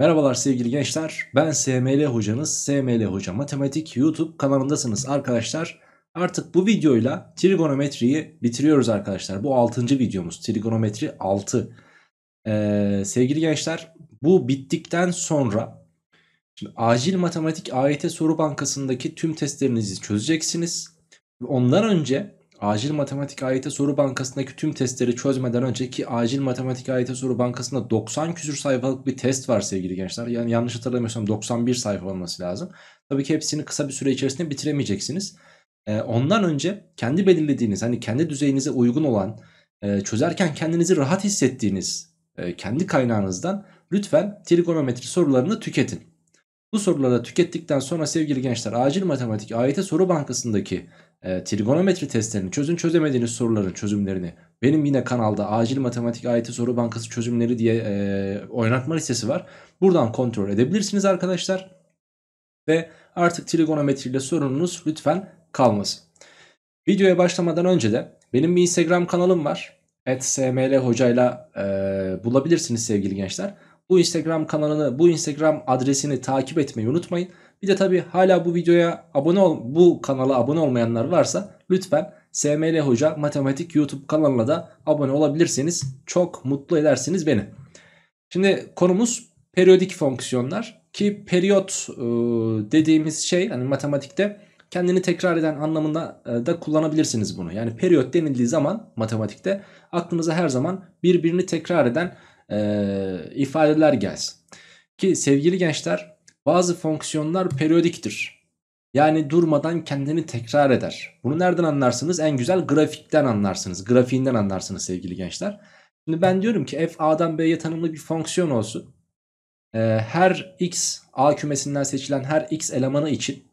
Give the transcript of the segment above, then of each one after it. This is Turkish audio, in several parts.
Merhabalar sevgili gençler ben SML hocanız SML hoca matematik YouTube kanalındasınız arkadaşlar. Artık bu videoyla trigonometriyi bitiriyoruz arkadaşlar. Bu 6. videomuz trigonometri 6. Ee, sevgili gençler bu bittikten sonra şimdi acil matematik AYT soru bankasındaki tüm testlerinizi çözeceksiniz. Ondan önce acil matematik AYT soru bankasındaki tüm testleri çözmeden önce ki acil matematik AYT soru bankasında 90 küsür sayfalık bir test var sevgili gençler. Yani yanlış hatırlamıyorsam 91 sayfa olması lazım. Tabii ki hepsini kısa bir süre içerisinde bitiremeyeceksiniz. Ee, ondan önce kendi belirlediğiniz hani kendi düzeyinize uygun olan e, çözerken kendinizi rahat hissettiğiniz e, kendi kaynağınızdan lütfen trigonometri sorularını tüketin. Bu soruları tükettikten sonra sevgili gençler acil matematik AYT soru bankasındaki e, trigonometri testlerini çözün çözemediğiniz soruların çözümlerini. Benim yine kanalda acil matematik AYT soru bankası çözümleri diye e, oynatma listesi var. Buradan kontrol edebilirsiniz arkadaşlar. Ve artık trigonometriyle sorununuz lütfen kalmasın. Videoya başlamadan önce de benim bir Instagram kanalım var. @smlhocayla e, bulabilirsiniz sevgili gençler. Bu Instagram kanalını, bu Instagram adresini takip etmeyi unutmayın. Bir de tabii hala bu videoya abone ol, bu kanala abone olmayanlar varsa lütfen SML Hoca Matematik YouTube kanalına da abone olabilirsiniz. çok mutlu edersiniz beni. Şimdi konumuz periyodik fonksiyonlar ki periyot e, dediğimiz şey hani matematikte kendini tekrar eden anlamında e, da kullanabilirsiniz bunu. Yani periyot denildiği zaman matematikte aklınıza her zaman birbirini tekrar eden e, ifadeler gelsin. Ki sevgili gençler bazı fonksiyonlar periyodiktir. Yani durmadan kendini tekrar eder. Bunu nereden anlarsınız? En güzel grafikten anlarsınız. Grafiğinden anlarsınız sevgili gençler. Şimdi ben diyorum ki f a'dan b'ye tanımlı bir fonksiyon olsun. Ee, her x a kümesinden seçilen her x elemanı için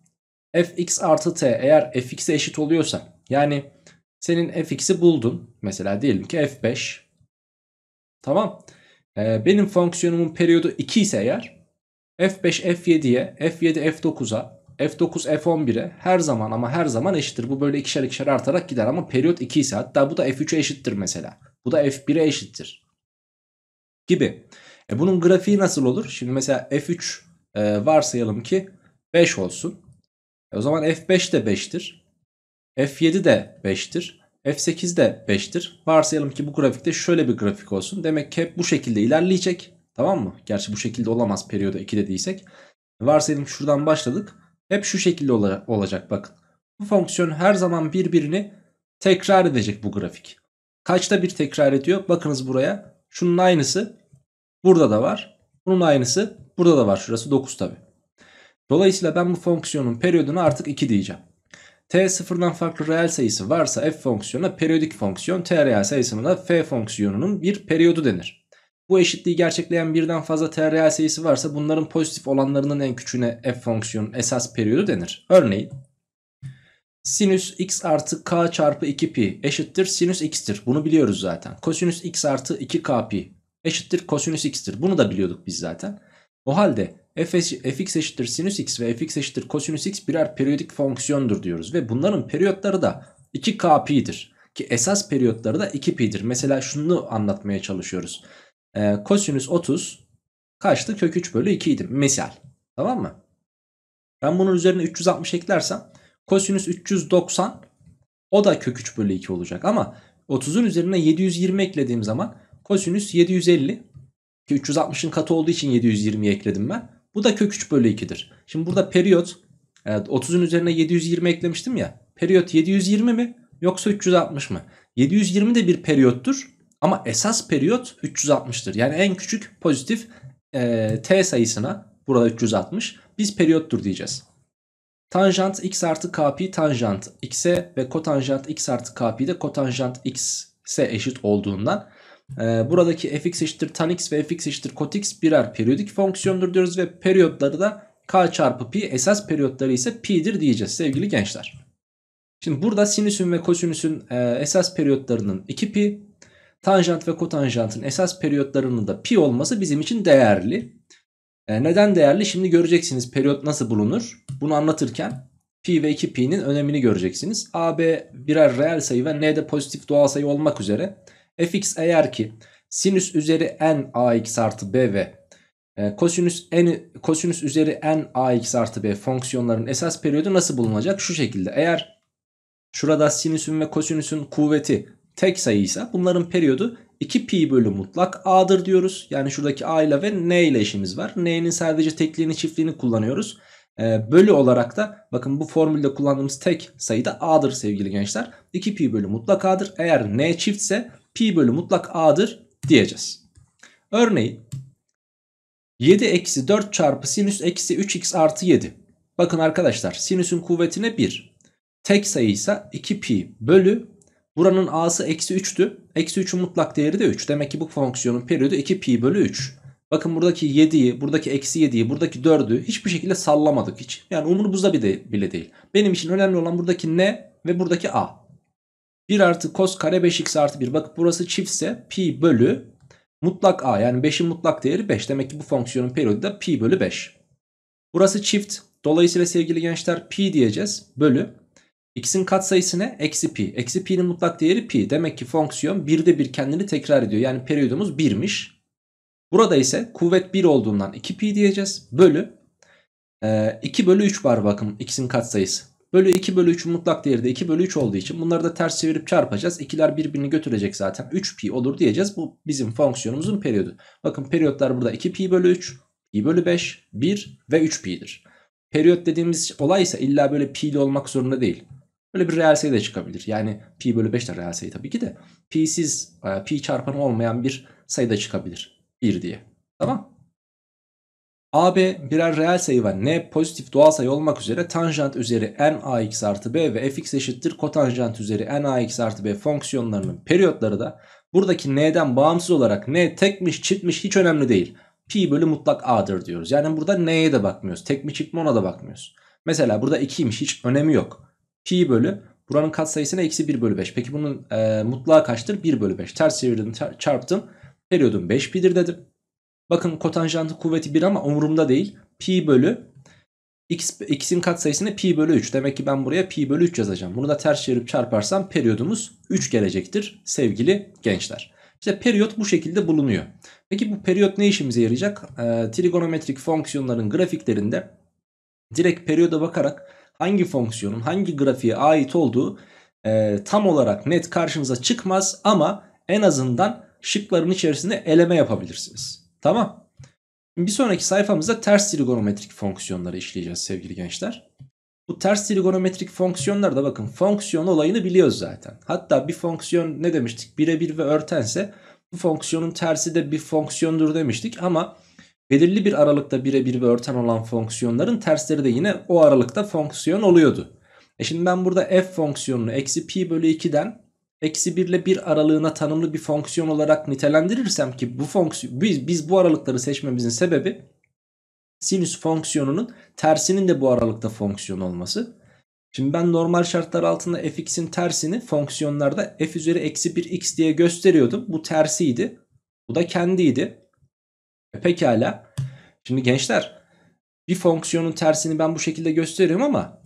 f x artı t eğer f x'e eşit oluyorsa yani senin f x'i buldun. Mesela diyelim ki f5. Tamam. Ee, benim fonksiyonumun periyodu 2 ise eğer f5 f7'ye, f7 f9'a, f9 f11'e her zaman ama her zaman eşittir. Bu böyle ikişer ikişer artarak gider ama periyot 2 ise hatta bu da f3'e eşittir mesela. Bu da f1'e eşittir. Gibi. E bunun grafiği nasıl olur? Şimdi mesela f3 e, varsayalım ki 5 olsun. E o zaman f5 de 5'tir. f7 de 5'tir. F8 de 5'tir. Varsayalım ki bu grafikte şöyle bir grafik olsun. Demek ki hep bu şekilde ilerleyecek. Tamam mı? Gerçi bu şekilde olamaz periyoda 2 dediysek. Varsayalım şuradan başladık. Hep şu şekilde olacak bakın. Bu fonksiyon her zaman birbirini tekrar edecek bu grafik. Kaçta bir tekrar ediyor? Bakınız buraya. Şunun aynısı burada da var. Bunun aynısı burada da var. Şurası 9 tabi. Dolayısıyla ben bu fonksiyonun periyodunu artık 2 diyeceğim t sıfırdan farklı reel sayısı varsa f fonksiyonuna periyodik fonksiyon t reel sayısına da f fonksiyonunun bir periyodu denir. Bu eşitliği gerçekleyen birden fazla t reel sayısı varsa bunların pozitif olanlarının en küçüğüne f fonksiyonun esas periyodu denir. Örneğin sinüs x artı k çarpı 2 pi eşittir sinüs x'tir. Bunu biliyoruz zaten. Kosinüs x artı 2 k pi eşittir kosinüs x'tir. Bunu da biliyorduk biz zaten. O halde f, fx eşittir sinüs x ve fx eşittir kosinüs x birer periyodik fonksiyondur diyoruz. Ve bunların periyotları da 2kp'dir. Ki esas periyotları da 2p'dir. Mesela şunu anlatmaya çalışıyoruz. Ee, kosinüs 30 kaçtı? Kök 3 bölü 2 idi. Misal. Tamam mı? Ben bunun üzerine 360 eklersem kosinüs 390 o da kök 3 bölü 2 olacak. Ama 30'un üzerine 720 eklediğim zaman kosinüs 750 ki 360'ın katı olduğu için 720'yi ekledim ben. Bu da kök 3 bölü 2'dir. Şimdi burada periyot evet, 30'un üzerine 720 eklemiştim ya. Periyot 720 mi yoksa 360 mı? 720 de bir periyottur ama esas periyot 360'tır. Yani en küçük pozitif e, t sayısına burada 360 biz periyottur diyeceğiz. Tanjant x artı kp tanjant x'e ve kotanjant x artı kp de kotanjant x'e eşit olduğundan e, buradaki fx eşittir tan x ve fx eşittir kot x birer periyodik fonksiyondur diyoruz ve periyotları da k çarpı pi esas periyotları ise pi'dir diyeceğiz sevgili gençler. Şimdi burada sinüsün ve kosinüsün e, esas periyotlarının 2 pi, tanjant ve kotanjantın esas periyotlarının da pi olması bizim için değerli. E, neden değerli? Şimdi göreceksiniz periyot nasıl bulunur. Bunu anlatırken pi ve 2pi'nin önemini göreceksiniz. a, b birer reel sayı ve n de pozitif doğal sayı olmak üzere fx eğer ki sinüs üzeri n ax artı b ve e, kosinüs, n, kosinüs üzeri n ax artı b fonksiyonların esas periyodu nasıl bulunacak? Şu şekilde eğer şurada sinüsün ve kosinüsün kuvveti tek sayıysa bunların periyodu 2 pi bölü mutlak a'dır diyoruz. Yani şuradaki a ile ve n ile işimiz var. n'nin sadece tekliğini çiftliğini kullanıyoruz. Ee, bölü olarak da bakın bu formülde kullandığımız tek sayı da a'dır sevgili gençler. 2 pi bölü mutlak a'dır. Eğer n çiftse pi bölü mutlak a'dır diyeceğiz. Örneğin 7 eksi 4 çarpı sinüs eksi 3x artı 7. Bakın arkadaşlar sinüsün kuvvetine 1. Tek sayı ise 2 pi bölü buranın a'sı eksi 3'tü. Eksi 3'ün mutlak değeri de 3. Demek ki bu fonksiyonun periyodu 2 pi bölü 3. Bakın buradaki 7'yi, buradaki eksi 7'yi, buradaki 4'ü hiçbir şekilde sallamadık hiç. Yani umurumuzda bile değil. Benim için önemli olan buradaki ne ve buradaki a. 1 artı cos kare 5x artı 1. Bakın burası çiftse pi bölü mutlak a. Yani 5'in mutlak değeri 5. Demek ki bu fonksiyonun periyodu da pi bölü 5. Burası çift. Dolayısıyla sevgili gençler pi diyeceğiz. Bölü. X'in katsayısı ne? Eksi pi. Eksi pi'nin mutlak değeri pi. Demek ki fonksiyon 1'de 1 kendini tekrar ediyor. Yani periyodumuz 1'miş. Burada ise kuvvet 1 olduğundan 2pi diyeceğiz. Bölü. 2 bölü 3 var bakın x'in katsayısı. Bölü 2 bölü 3'ün mutlak değeri de 2 bölü 3 olduğu için bunları da ters çevirip çarpacağız. İkiler birbirini götürecek zaten. 3pi olur diyeceğiz. Bu bizim fonksiyonumuzun periyodu. Bakın periyotlar burada 2pi bölü 3, pi bölü 5, 1 ve 3pi'dir. Periyot dediğimiz olay ise illa böyle pi ile olmak zorunda değil. Böyle bir reel sayı da çıkabilir. Yani pi bölü 5 de reel sayı tabii ki de. Pi'siz, e, pi çarpanı olmayan bir sayı da çıkabilir. 1 diye. Tamam AB birer reel sayı ve N pozitif doğal sayı olmak üzere tanjant üzeri n ax artı b ve fx eşittir kotanjant üzeri n ax artı b fonksiyonlarının periyotları da buradaki n'den bağımsız olarak n tekmiş çiftmiş hiç önemli değil. Pi bölü mutlak a'dır diyoruz. Yani burada n'ye de bakmıyoruz. Tek mi çift mi ona da bakmıyoruz. Mesela burada 2'ymiş hiç önemi yok. Pi bölü buranın katsayısına eksi 1 bölü 5. Peki bunun e, mutlağı kaçtır? 1 bölü 5. Ters çevirdim çarptım. Periyodun 5 pi'dir dedim. Bakın kotanjantın kuvveti 1 ama umurumda değil. Pi bölü x, x'in katsayısını pi bölü 3. Demek ki ben buraya pi bölü 3 yazacağım. Bunu da ters çevirip çarparsam periyodumuz 3 gelecektir sevgili gençler. İşte periyot bu şekilde bulunuyor. Peki bu periyot ne işimize yarayacak? Ee, trigonometrik fonksiyonların grafiklerinde direkt periyoda bakarak hangi fonksiyonun hangi grafiğe ait olduğu e, tam olarak net karşınıza çıkmaz ama en azından şıkların içerisinde eleme yapabilirsiniz. Tamam. Bir sonraki sayfamızda ters trigonometrik fonksiyonları işleyeceğiz sevgili gençler. Bu ters trigonometrik fonksiyonlar da bakın fonksiyon olayını biliyoruz zaten. Hatta bir fonksiyon ne demiştik? Birebir ve örtense bu fonksiyonun tersi de bir fonksiyondur demiştik ama belirli bir aralıkta birebir ve örten olan fonksiyonların tersleri de yine o aralıkta fonksiyon oluyordu. E şimdi ben burada f fonksiyonunu eksi pi bölü 2'den eksi 1 ile 1 aralığına tanımlı bir fonksiyon olarak nitelendirirsem ki bu fonksiyon biz, biz bu aralıkları seçmemizin sebebi sinüs fonksiyonunun tersinin de bu aralıkta fonksiyon olması. Şimdi ben normal şartlar altında fx'in tersini fonksiyonlarda f üzeri eksi 1 x diye gösteriyordum. Bu tersiydi. Bu da kendiydi. E pekala. Şimdi gençler bir fonksiyonun tersini ben bu şekilde gösteriyorum ama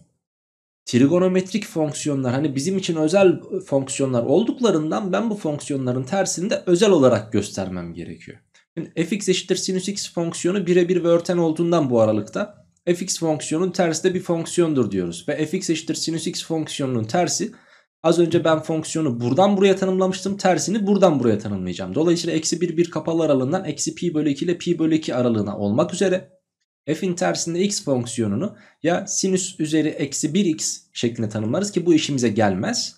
trigonometrik fonksiyonlar hani bizim için özel fonksiyonlar olduklarından ben bu fonksiyonların tersini de özel olarak göstermem gerekiyor. Şimdi fx eşittir sinüs x fonksiyonu birebir ve örten olduğundan bu aralıkta fx fonksiyonun tersi de bir fonksiyondur diyoruz. Ve fx eşittir sinüs x fonksiyonunun tersi az önce ben fonksiyonu buradan buraya tanımlamıştım tersini buradan buraya tanımlayacağım. Dolayısıyla eksi 1 1 kapalı aralığından eksi pi bölü 2 ile pi bölü 2 aralığına olmak üzere f'in tersinde x fonksiyonunu ya sinüs üzeri eksi 1x şeklinde tanımlarız ki bu işimize gelmez.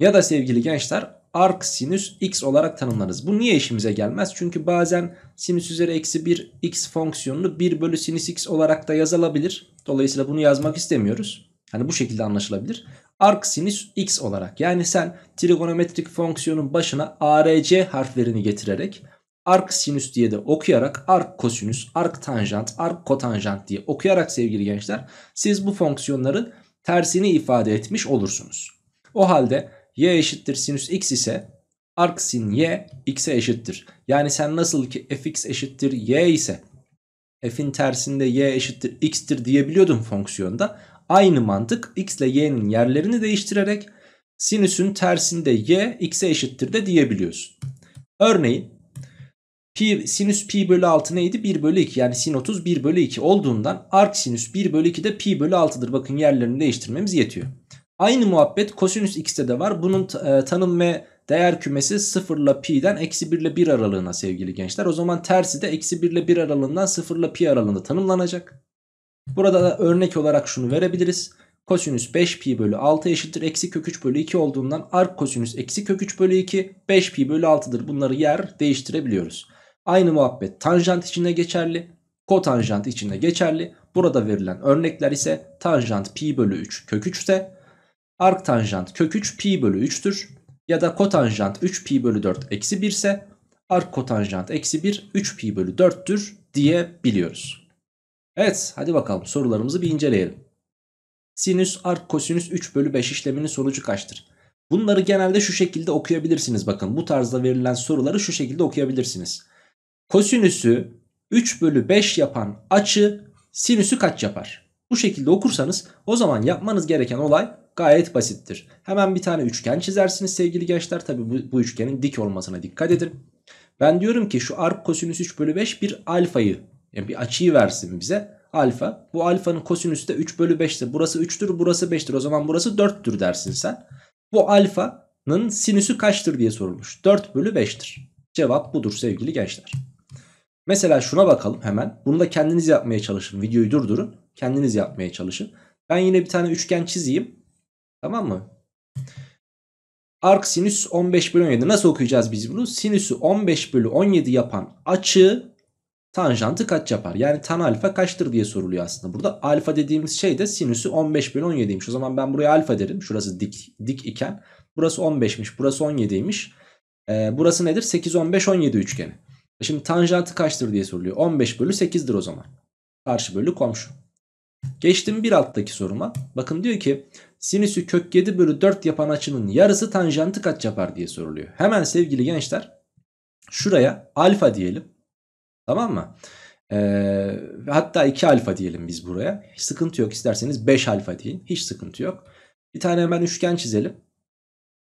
Ya da sevgili gençler arc sinüs x olarak tanımlarız. Bu niye işimize gelmez? Çünkü bazen sinüs üzeri eksi 1 x fonksiyonunu 1 bölü sinüs x olarak da yazılabilir. Dolayısıyla bunu yazmak istemiyoruz. Hani bu şekilde anlaşılabilir. Arc sinüs x olarak yani sen trigonometrik fonksiyonun başına arc harflerini getirerek Ark sinüs diye de okuyarak ark kosinüs, ark tanjant, ark kotanjant diye okuyarak sevgili gençler siz bu fonksiyonların tersini ifade etmiş olursunuz. O halde y eşittir sinüs x ise arc sin y x'e eşittir. Yani sen nasıl ki fx eşittir y ise f'in tersinde y eşittir x'tir diyebiliyordun fonksiyonda. Aynı mantık x ile y'nin yerlerini değiştirerek sinüsün tersinde y x'e eşittir de diyebiliyorsun. Örneğin Pi, sinüs pi bölü 6 neydi? 1 bölü 2 yani sin 30 1 bölü 2 olduğundan arc sinüs 1 bölü 2 de pi bölü 6'dır. Bakın yerlerini değiştirmemiz yetiyor. Aynı muhabbet kosinüs x'te de var. Bunun e, tanım ve değer kümesi 0 ile pi'den eksi 1 ile 1 aralığına sevgili gençler. O zaman tersi de eksi 1 ile 1 aralığından 0 ile pi aralığında tanımlanacak. Burada da örnek olarak şunu verebiliriz. Kosinüs 5 pi bölü 6 eşittir. Eksi kök 3 bölü 2 olduğundan ark kosinüs eksi kök 3 bölü 2 5 pi bölü 6'dır. Bunları yer değiştirebiliyoruz. Aynı muhabbet tanjant içinde geçerli, kotanjant içinde geçerli. Burada verilen örnekler ise tanjant pi bölü 3 kök 3 ise ark tanjant kök 3 pi bölü 3'tür. Ya da kotanjant 3 pi bölü 4 eksi 1 ise ark kotanjant eksi 1 3 pi bölü 4'tür diyebiliyoruz. Evet hadi bakalım sorularımızı bir inceleyelim. Sinüs ark kosinüs 3 bölü 5 işleminin sonucu kaçtır? Bunları genelde şu şekilde okuyabilirsiniz bakın bu tarzda verilen soruları şu şekilde okuyabilirsiniz kosinüsü 3 bölü 5 yapan açı sinüsü kaç yapar? Bu şekilde okursanız o zaman yapmanız gereken olay gayet basittir. Hemen bir tane üçgen çizersiniz sevgili gençler. Tabi bu, bu üçgenin dik olmasına dikkat edin. Ben diyorum ki şu arp kosinüs 3 bölü 5 bir alfayı yani bir açıyı versin bize. Alfa. Bu alfanın kosinüsü de 3 bölü 5'tir. Burası 3'tür burası 5'tir. O zaman burası 4'tür dersin sen. Bu alfanın sinüsü kaçtır diye sorulmuş. 4 bölü 5'tir. Cevap budur sevgili gençler. Mesela şuna bakalım hemen. Bunu da kendiniz yapmaya çalışın. Videoyu durdurun. Kendiniz yapmaya çalışın. Ben yine bir tane üçgen çizeyim. Tamam mı? Ark sinüs 15 bölü 17. Nasıl okuyacağız biz bunu? Sinüsü 15 bölü 17 yapan açı tanjantı kaç yapar? Yani tan alfa kaçtır diye soruluyor aslında. Burada alfa dediğimiz şey de sinüsü 15 bölü 17'ymiş. O zaman ben buraya alfa derim. Şurası dik, dik iken. Burası 15'miş. Burası 17'ymiş. Ee, burası nedir? 8, 15, 17 üçgeni. E şimdi tanjantı kaçtır diye soruluyor. 15 bölü 8'dir o zaman. Karşı bölü komşu. Geçtim bir alttaki soruma. Bakın diyor ki sinüsü kök 7 bölü 4 yapan açının yarısı tanjantı kaç yapar diye soruluyor. Hemen sevgili gençler şuraya alfa diyelim. Tamam mı? Ee, hatta 2 alfa diyelim biz buraya. Hiç sıkıntı yok. isterseniz 5 alfa deyin. Hiç sıkıntı yok. Bir tane hemen üçgen çizelim.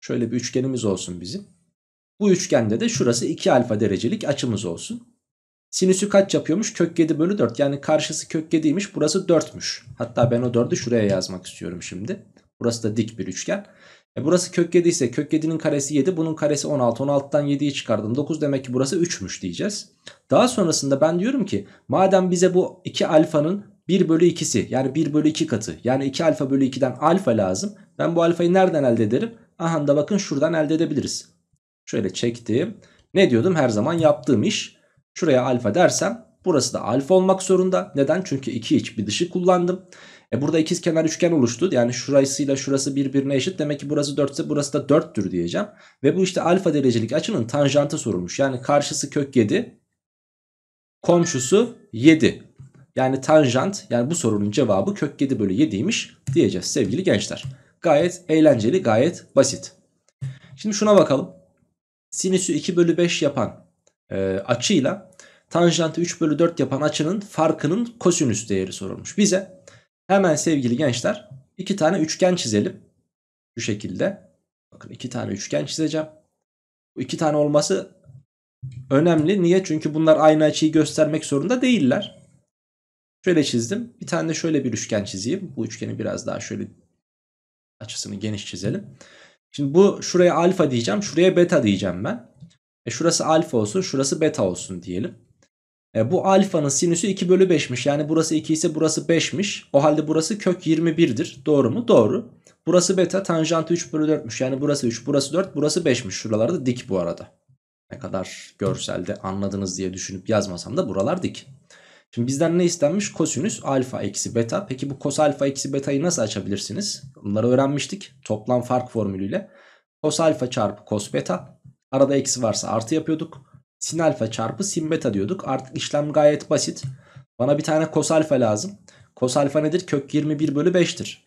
Şöyle bir üçgenimiz olsun bizim. Bu üçgende de şurası 2 alfa derecelik açımız olsun. Sinüsü kaç yapıyormuş? Kök 7 bölü 4. Yani karşısı kök 7'ymiş burası 4'müş. Hatta ben o 4'ü şuraya yazmak istiyorum şimdi. Burası da dik bir üçgen. E burası kök 7 ise kök 7'nin karesi 7 bunun karesi 16 16'dan 7'yi çıkardım 9 demek ki burası 3'müş diyeceğiz. Daha sonrasında ben diyorum ki madem bize bu 2 alfanın 1 bölü 2'si yani 1 bölü 2 katı yani 2 alfa bölü 2'den alfa lazım. Ben bu alfayı nereden elde ederim? Aha da bakın şuradan elde edebiliriz. Şöyle çektim. Ne diyordum? Her zaman yaptığım iş. Şuraya alfa dersem burası da alfa olmak zorunda. Neden? Çünkü iki iç bir dışı kullandım. E burada ikiz kenar üçgen oluştu. Yani şurasıyla şurası birbirine eşit. Demek ki burası 4 ise burası da 4'tür diyeceğim. Ve bu işte alfa derecelik açının tanjantı sorulmuş. Yani karşısı kök 7. Komşusu 7. Yani tanjant yani bu sorunun cevabı kök 7 bölü 7'ymiş diyeceğiz sevgili gençler. Gayet eğlenceli gayet basit. Şimdi şuna bakalım sinüsü 2 bölü 5 yapan e, açıyla tanjantı 3 bölü 4 yapan açının farkının kosinüs değeri sorulmuş bize. Hemen sevgili gençler iki tane üçgen çizelim. Şu şekilde. Bakın iki tane üçgen çizeceğim. Bu iki tane olması önemli. Niye? Çünkü bunlar aynı açıyı göstermek zorunda değiller. Şöyle çizdim. Bir tane de şöyle bir üçgen çizeyim. Bu üçgeni biraz daha şöyle açısını geniş çizelim. Şimdi bu şuraya alfa diyeceğim. Şuraya beta diyeceğim ben. E şurası alfa olsun. Şurası beta olsun diyelim. E bu alfanın sinüsü 2 bölü 5'miş. Yani burası 2 ise burası 5'miş. O halde burası kök 21'dir. Doğru mu? Doğru. Burası beta tanjantı 3 bölü 4'müş. Yani burası 3, burası 4, burası 5'miş. Şuralarda dik bu arada. Ne kadar görselde anladınız diye düşünüp yazmasam da buralar dik. Şimdi bizden ne istenmiş? Kosinüs alfa eksi beta. Peki bu kos alfa eksi betayı nasıl açabilirsiniz? Bunları öğrenmiştik toplam fark formülüyle. Cos alfa çarpı cos beta. Arada eksi varsa artı yapıyorduk. Sin alfa çarpı sin beta diyorduk. Artık işlem gayet basit. Bana bir tane cos alfa lazım. Cos alfa nedir? Kök 21 bölü 5'tir.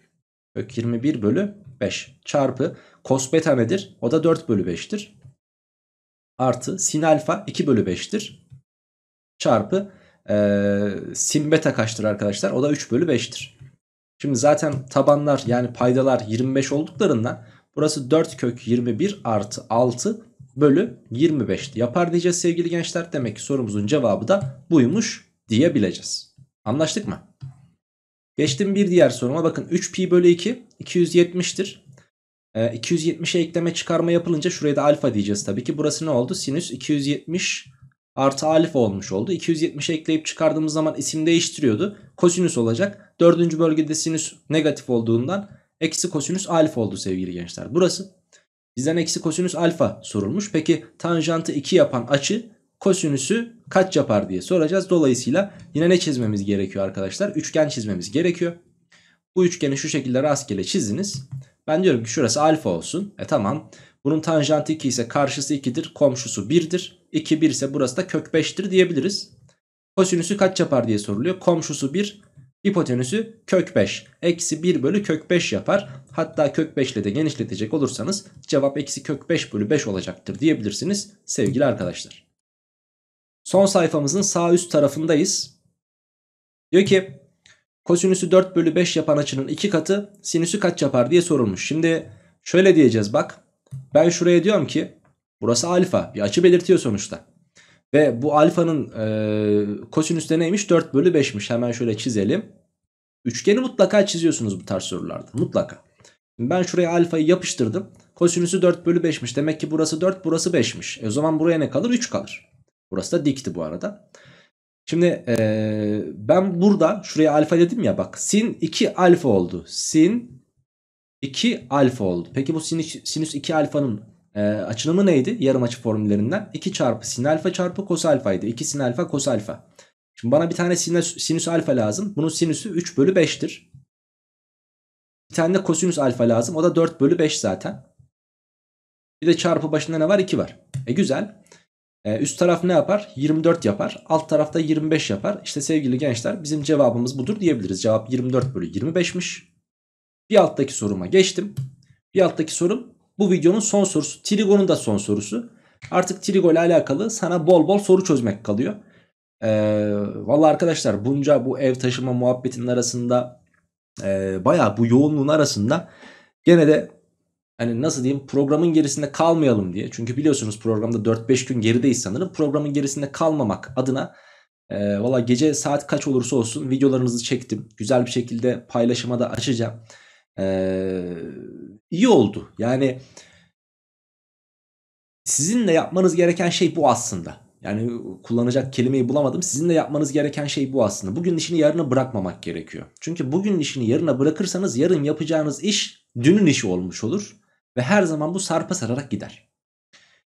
Kök 21 bölü 5 çarpı cos beta nedir? O da 4 bölü 5'tir. Artı sin alfa 2 bölü 5'tir. Çarpı e, sin beta kaçtır arkadaşlar? O da 3 bölü 5'tir. Şimdi zaten tabanlar yani paydalar 25 olduklarından burası 4 kök 21 artı 6 bölü 25 yapar diyeceğiz sevgili gençler. Demek ki sorumuzun cevabı da buymuş diyebileceğiz. Anlaştık mı? Geçtim bir diğer soruma bakın 3pi bölü 2 270'tir. E, 270'e ekleme çıkarma yapılınca şuraya da alfa diyeceğiz tabii ki. Burası ne oldu? Sinüs 270 artı alfa olmuş oldu. 270'e ekleyip çıkardığımız zaman isim değiştiriyordu. Kosinüs olacak. Dördüncü bölgede sinüs negatif olduğundan eksi kosinüs alfa oldu sevgili gençler. Burası bizden eksi kosinüs alfa sorulmuş. Peki tanjantı 2 yapan açı kosinüsü kaç yapar diye soracağız. Dolayısıyla yine ne çizmemiz gerekiyor arkadaşlar? Üçgen çizmemiz gerekiyor. Bu üçgeni şu şekilde rastgele çiziniz. Ben diyorum ki şurası alfa olsun. E tamam. Bunun tanjantı 2 ise karşısı 2'dir. Komşusu 1'dir. 2 1 ise burası da kök 5'tir diyebiliriz. Kosinüsü kaç yapar diye soruluyor. Komşusu 1. Hipotenüsü kök 5. Eksi 1 bölü kök 5 yapar. Hatta kök 5 ile de genişletecek olursanız cevap eksi kök 5 bölü 5 olacaktır diyebilirsiniz sevgili arkadaşlar. Son sayfamızın sağ üst tarafındayız. Diyor ki kosinüsü 4 bölü 5 yapan açının 2 katı sinüsü kaç yapar diye sorulmuş. Şimdi şöyle diyeceğiz bak. Ben şuraya diyorum ki burası alfa bir açı belirtiyor sonuçta. Ve bu alfanın e, kosinüsü neymiş? 4 bölü 5'miş. Hemen şöyle çizelim. Üçgeni mutlaka çiziyorsunuz bu tarz sorularda. Mutlaka. ben şuraya alfayı yapıştırdım. Kosinüsü 4 bölü 5'miş. Demek ki burası 4 burası 5'miş. E o zaman buraya ne kalır? 3 kalır. Burası da dikti bu arada. Şimdi e, ben burada şuraya alfa dedim ya bak. Sin 2 alfa oldu. Sin 2 alfa oldu. Peki bu sinüs, sinüs 2 alfanın e, açılımı neydi? Yarım açı formüllerinden 2 çarpı sin alfa çarpı kos alfaydı. 2 sin alfa kos alfa. Şimdi bana bir tane sinüs, sinüs alfa lazım. Bunun sinüsü 3 bölü 5'tir. Bir tane de kosinüs alfa lazım. O da 4 bölü 5 zaten. Bir de çarpı başında ne var? 2 var. E güzel. E, üst taraf ne yapar? 24 yapar. Alt tarafta 25 yapar. İşte sevgili gençler bizim cevabımız budur diyebiliriz. Cevap 24 bölü 25'miş. Bir alttaki soruma geçtim. Bir alttaki sorum bu videonun son sorusu. Trigo'nun da son sorusu. Artık trigon ile alakalı sana bol bol soru çözmek kalıyor. Ee, Valla arkadaşlar bunca bu ev taşıma muhabbetinin arasında e, baya bu yoğunluğun arasında gene de hani nasıl diyeyim programın gerisinde kalmayalım diye. Çünkü biliyorsunuz programda 4-5 gün gerideyiz sanırım. Programın gerisinde kalmamak adına e, valla gece saat kaç olursa olsun videolarınızı çektim. Güzel bir şekilde paylaşıma da açacağım. Ee, iyi oldu. Yani sizin de yapmanız gereken şey bu aslında. Yani kullanacak kelimeyi bulamadım. Sizin de yapmanız gereken şey bu aslında. Bugün işini yarına bırakmamak gerekiyor. Çünkü bugün işini yarına bırakırsanız yarın yapacağınız iş dünün işi olmuş olur. Ve her zaman bu sarpa sararak gider.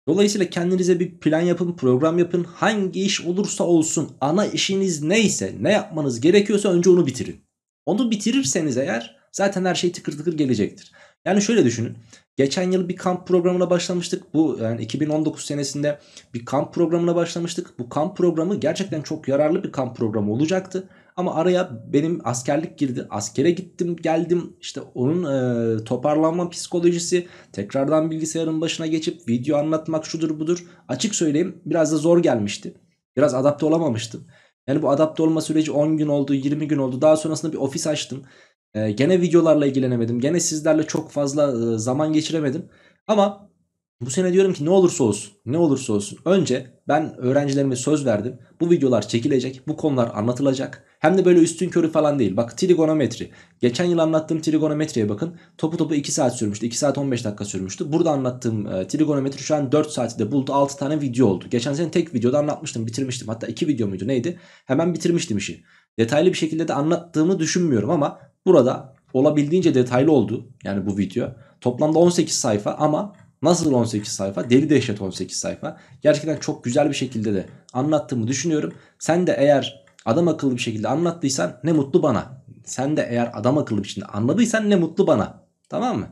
Dolayısıyla kendinize bir plan yapın, program yapın. Hangi iş olursa olsun ana işiniz neyse ne yapmanız gerekiyorsa önce onu bitirin. Onu bitirirseniz eğer zaten her şey tıkır tıkır gelecektir. Yani şöyle düşünün. Geçen yıl bir kamp programına başlamıştık. Bu yani 2019 senesinde bir kamp programına başlamıştık. Bu kamp programı gerçekten çok yararlı bir kamp programı olacaktı. Ama araya benim askerlik girdi. Askere gittim geldim İşte onun e, toparlanma psikolojisi tekrardan bilgisayarın başına geçip video anlatmak şudur budur. Açık söyleyeyim biraz da zor gelmişti. Biraz adapte olamamıştım. Yani bu adapte olma süreci 10 gün oldu 20 gün oldu daha sonrasında bir ofis açtım. E, gene videolarla ilgilenemedim. Gene sizlerle çok fazla e, zaman geçiremedim. Ama bu sene diyorum ki ne olursa olsun, ne olursa olsun. Önce ben öğrencilerime söz verdim. Bu videolar çekilecek, bu konular anlatılacak. Hem de böyle üstün körü falan değil. Bak trigonometri. Geçen yıl anlattığım trigonometriye bakın. Topu topu 2 saat sürmüştü. 2 saat 15 dakika sürmüştü. Burada anlattığım e, trigonometri şu an 4 saati de buldu. 6 tane video oldu. Geçen sene tek videoda anlatmıştım. Bitirmiştim. Hatta 2 video muydu neydi? Hemen bitirmiştim işi. Detaylı bir şekilde de anlattığımı düşünmüyorum ama Burada olabildiğince detaylı oldu yani bu video. Toplamda 18 sayfa ama nasıl 18 sayfa? Deli dehşet 18 sayfa. Gerçekten çok güzel bir şekilde de anlattığımı düşünüyorum. Sen de eğer adam akıllı bir şekilde anlattıysan ne mutlu bana. Sen de eğer adam akıllı bir şekilde anladıysan ne mutlu bana. Tamam mı?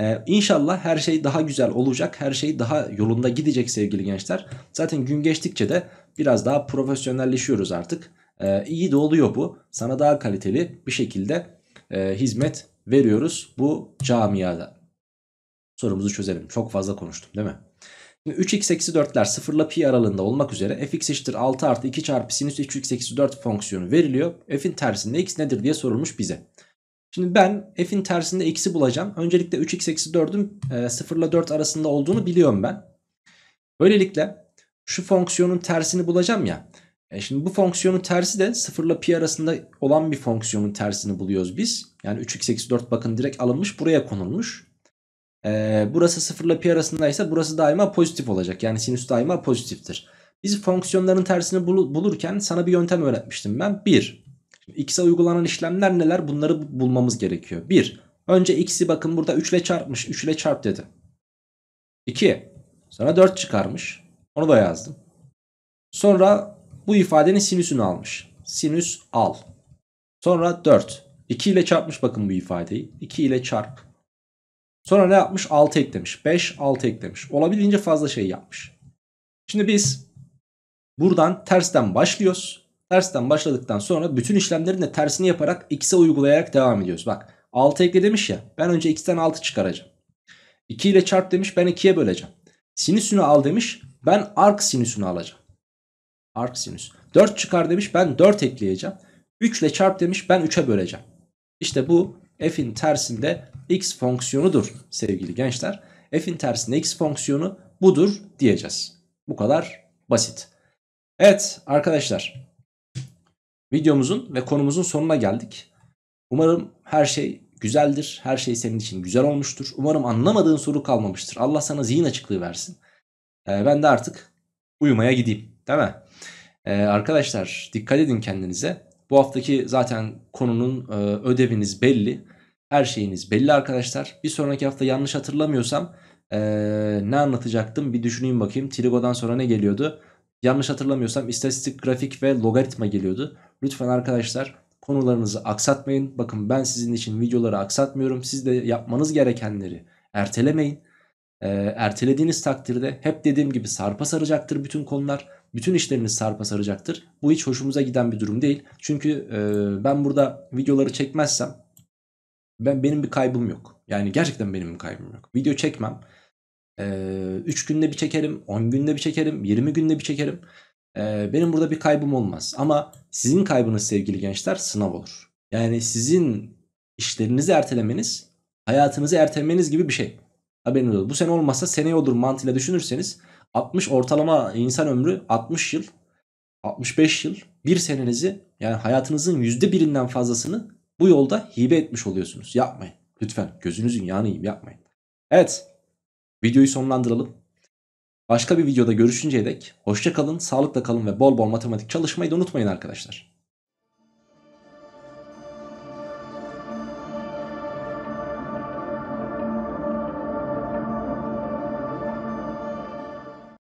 Ee, inşallah her şey daha güzel olacak. Her şey daha yolunda gidecek sevgili gençler. Zaten gün geçtikçe de biraz daha profesyonelleşiyoruz artık. Ee, iyi de oluyor bu. Sana daha kaliteli bir şekilde e, hizmet veriyoruz bu camiada? Sorumuzu çözelim. Çok fazla konuştum değil mi? Şimdi 3x eksi 4'ler 0 ile pi aralığında olmak üzere fx eşittir 6 artı 2 çarpı sinüs 3x eksi 4 fonksiyonu veriliyor. F'in tersinde x nedir diye sorulmuş bize. Şimdi ben f'in tersinde x'i bulacağım. Öncelikle 3x eksi 4'ün 0 ile 4 arasında olduğunu biliyorum ben. Böylelikle şu fonksiyonun tersini bulacağım ya. E şimdi bu fonksiyonun tersi de 0 ile pi arasında olan bir fonksiyonun tersini buluyoruz biz. Yani 3 x eksi 4 bakın direkt alınmış buraya konulmuş. E, burası 0 ile pi arasındaysa burası daima pozitif olacak. Yani sinüs daima pozitiftir. Biz fonksiyonların tersini bul bulurken sana bir yöntem öğretmiştim ben. 1. X'e uygulanan işlemler neler bunları bulmamız gerekiyor. 1. Önce x'i bakın burada 3 ile çarpmış. 3 ile çarp dedi. 2. Sonra 4 çıkarmış. Onu da yazdım. Sonra bu ifadenin sinüsünü almış. Sinüs al. Sonra 4. 2 ile çarpmış bakın bu ifadeyi. 2 ile çarp. Sonra ne yapmış? 6 eklemiş. 5, 6 eklemiş. Olabildiğince fazla şey yapmış. Şimdi biz buradan tersten başlıyoruz. Tersten başladıktan sonra bütün işlemlerin de tersini yaparak x'e uygulayarak devam ediyoruz. Bak 6 ekle demiş ya ben önce x'ten 6 çıkaracağım. 2 ile çarp demiş ben 2'ye böleceğim. Sinüsünü al demiş ben arc sinüsünü alacağım. Arc sinüs. 4 çıkar demiş ben 4 ekleyeceğim. 3 ile çarp demiş ben 3'e böleceğim. İşte bu f'in tersinde x fonksiyonudur sevgili gençler. F'in tersinde x fonksiyonu budur diyeceğiz. Bu kadar basit. Evet arkadaşlar videomuzun ve konumuzun sonuna geldik. Umarım her şey güzeldir. Her şey senin için güzel olmuştur. Umarım anlamadığın soru kalmamıştır. Allah sana zihin açıklığı versin. Ee, ben de artık uyumaya gideyim değil mi? Ee, arkadaşlar dikkat edin kendinize. Bu haftaki zaten konunun e, ödeviniz belli. Her şeyiniz belli arkadaşlar. Bir sonraki hafta yanlış hatırlamıyorsam e, ne anlatacaktım bir düşüneyim bakayım. Trigo'dan sonra ne geliyordu? Yanlış hatırlamıyorsam istatistik, grafik ve logaritma geliyordu. Lütfen arkadaşlar konularınızı aksatmayın. Bakın ben sizin için videoları aksatmıyorum. Siz de yapmanız gerekenleri ertelemeyin. E, ertelediğiniz takdirde hep dediğim gibi sarpa saracaktır bütün konular bütün işleriniz sarpa saracaktır. Bu hiç hoşumuza giden bir durum değil. Çünkü e, ben burada videoları çekmezsem ben benim bir kaybım yok. Yani gerçekten benim bir kaybım yok. Video çekmem. 3 e, günde bir çekerim, 10 günde bir çekerim, 20 günde bir çekerim. E, benim burada bir kaybım olmaz. Ama sizin kaybınız sevgili gençler sınav olur. Yani sizin işlerinizi ertelemeniz, hayatınızı ertelemeniz gibi bir şey. Haberiniz olsun. Bu sene olmazsa seneye olur mantığıyla düşünürseniz 60 ortalama insan ömrü 60 yıl 65 yıl bir senenizi yani hayatınızın yüzde birinden fazlasını bu yolda hibe etmiş oluyorsunuz. Yapmayın lütfen gözünüzün yağını yiyeyim yapmayın. Evet videoyu sonlandıralım. Başka bir videoda görüşünceye dek hoşçakalın sağlıkla kalın ve bol bol matematik çalışmayı da unutmayın arkadaşlar.